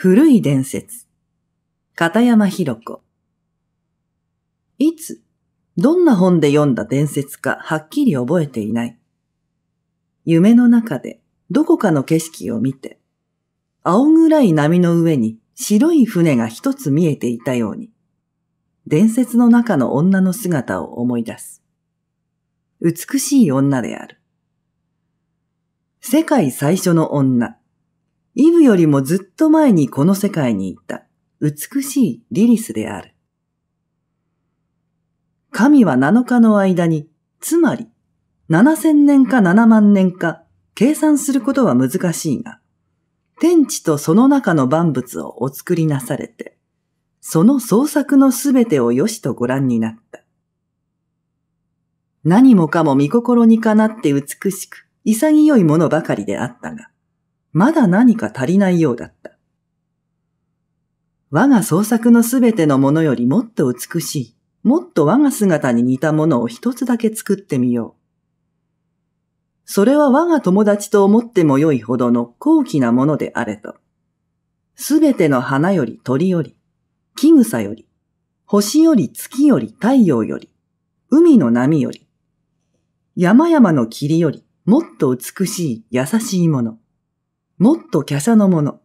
古い伝説。片山博子。いつ、どんな本で読んだ伝説かはっきり覚えていない。夢の中でどこかの景色を見て、青暗い波の上に白い船が一つ見えていたように、伝説の中の女の姿を思い出す。美しい女である。世界最初の女、イブよりもずっと前にこの世界に行った美しいリリスである。神は7日の間に、つまり7000年か7万年か計算することは難しいが、天地とその中の万物をお作りなされて、その創作のすべてをよしとご覧になった。何もかも見心にかなって美しく、潔いものばかりであったが、まだ何か足りないようだった。我が創作のすべてのものよりもっと美しい、もっと我が姿に似たものを一つだけ作ってみよう。それは我が友達と思ってもよいほどの高貴なものであれと。すべての花より鳥より、木草より、星より月より太陽より、海の波より、山々の霧より、もっと美しい優しいもの。もっと華奢のもの。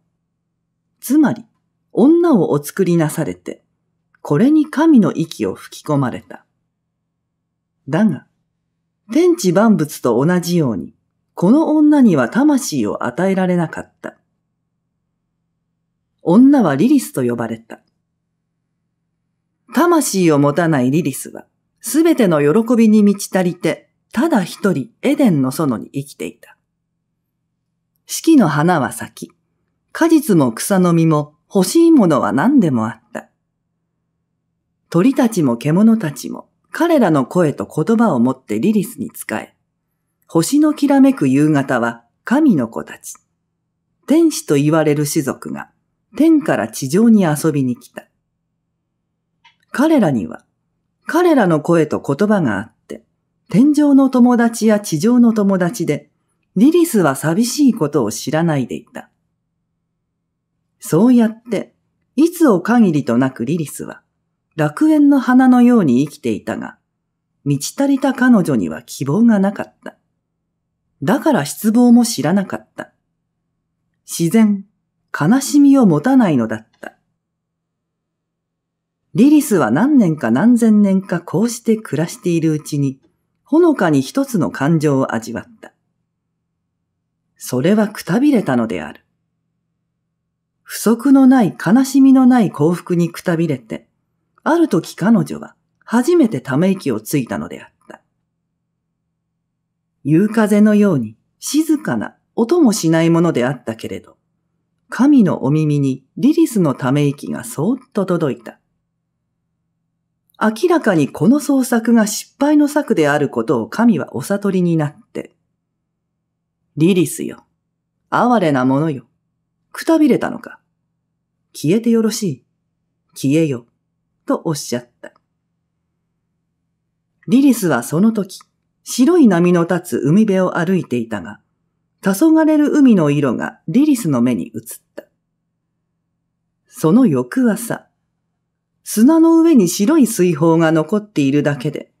つまり、女をお作りなされて、これに神の息を吹き込まれた。だが、天地万物と同じように、この女には魂を与えられなかった。女はリリスと呼ばれた。魂を持たないリリスは、すべての喜びに満ち足りて、ただ一人エデンの園に生きていた。四季の花は咲き、果実も草の実も欲しいものは何でもあった。鳥たちも獣たちも彼らの声と言葉を持ってリリスに仕え、星のきらめく夕方は神の子たち、天使と言われる士族が天から地上に遊びに来た。彼らには彼らの声と言葉があって、天上の友達や地上の友達でリリスは寂しいことを知らないでいた。そうやって、いつを限りとなくリリスは、楽園の花のように生きていたが、満ち足りた彼女には希望がなかった。だから失望も知らなかった。自然、悲しみを持たないのだった。リリスは何年か何千年かこうして暮らしているうちに、ほのかに一つの感情を味わった。それはくたびれたのである。不足のない悲しみのない幸福にくたびれて、ある時彼女は初めてため息をついたのであった。夕風のように静かな音もしないものであったけれど、神のお耳にリリスのため息がそーっと届いた。明らかにこの創作が失敗の策であることを神はお悟りになって、リリスよ。哀れなものよ。くたびれたのか。消えてよろしい。消えよ。とおっしゃった。リリスはその時、白い波の立つ海辺を歩いていたが、黄昏れる海の色がリリスの目に映った。その翌朝、砂の上に白い水泡が残っているだけで、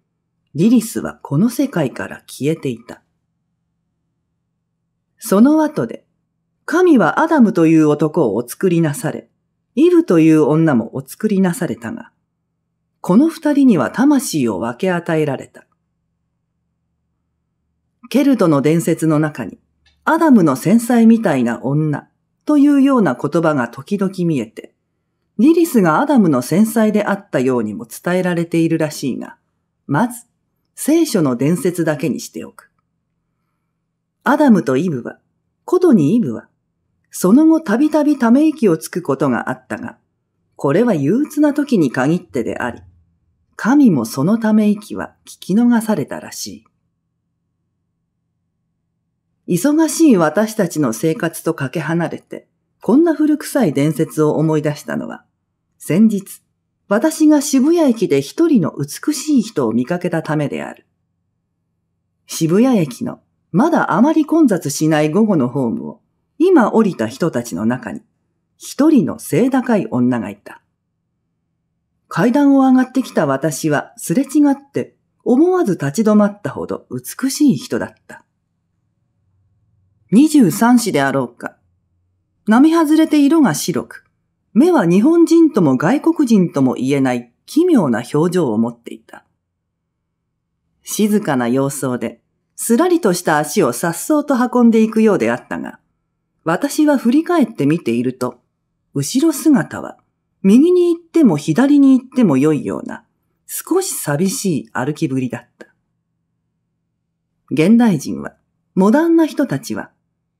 リリスはこの世界から消えていた。その後で、神はアダムという男をお作りなされ、イブという女もお作りなされたが、この二人には魂を分け与えられた。ケルトの伝説の中に、アダムの繊細みたいな女というような言葉が時々見えて、リリスがアダムの繊細であったようにも伝えられているらしいが、まず、聖書の伝説だけにしておく。アダムとイブは、ことにイブは、その後たびたびため息をつくことがあったが、これは憂鬱な時に限ってであり、神もそのため息は聞き逃されたらしい。忙しい私たちの生活とかけ離れて、こんな古臭い伝説を思い出したのは、先日、私が渋谷駅で一人の美しい人を見かけたためである。渋谷駅のまだあまり混雑しない午後のホームを、今降りた人たちの中に、一人の背高い女がいた。階段を上がってきた私はすれ違って思わず立ち止まったほど美しい人だった。23子であろうか。並外れて色が白く、目は日本人とも外国人とも言えない奇妙な表情を持っていた。静かな様相で、すらりとした足を颯爽と運んでいくようであったが、私は振り返って見ていると、後ろ姿は、右に行っても左に行っても良いような、少し寂しい歩きぶりだった。現代人は、モダンな人たちは、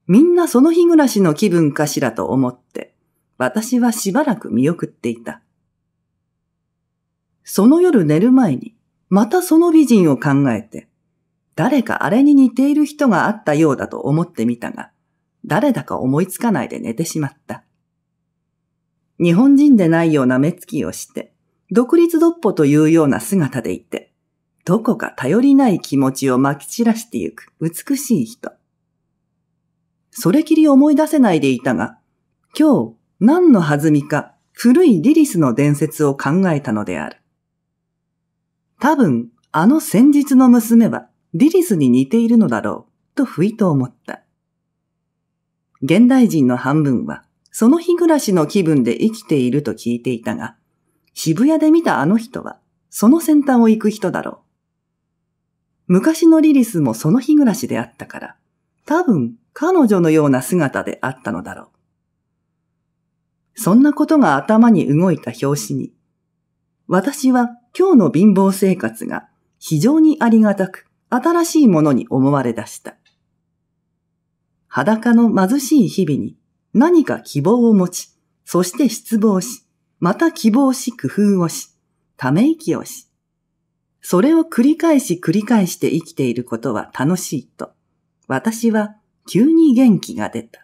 みんなその日暮らしの気分かしらと思って、私はしばらく見送っていた。その夜寝る前に、またその美人を考えて、誰かあれに似ている人があったようだと思ってみたが、誰だか思いつかないで寝てしまった。日本人でないような目つきをして、独立独歩というような姿でいて、どこか頼りない気持ちをまき散らしてゆく美しい人。それきり思い出せないでいたが、今日何の弾みか古いリリスの伝説を考えたのである。多分、あの先日の娘は、リリスに似ているのだろう、と不意と思った。現代人の半分は、その日暮らしの気分で生きていると聞いていたが、渋谷で見たあの人は、その先端を行く人だろう。昔のリリスもその日暮らしであったから、多分彼女のような姿であったのだろう。そんなことが頭に動いた表紙に、私は今日の貧乏生活が非常にありがたく、新しいものに思われ出した。裸の貧しい日々に何か希望を持ち、そして失望し、また希望し工夫をし、ため息をし、それを繰り返し繰り返して生きていることは楽しいと、私は急に元気が出た。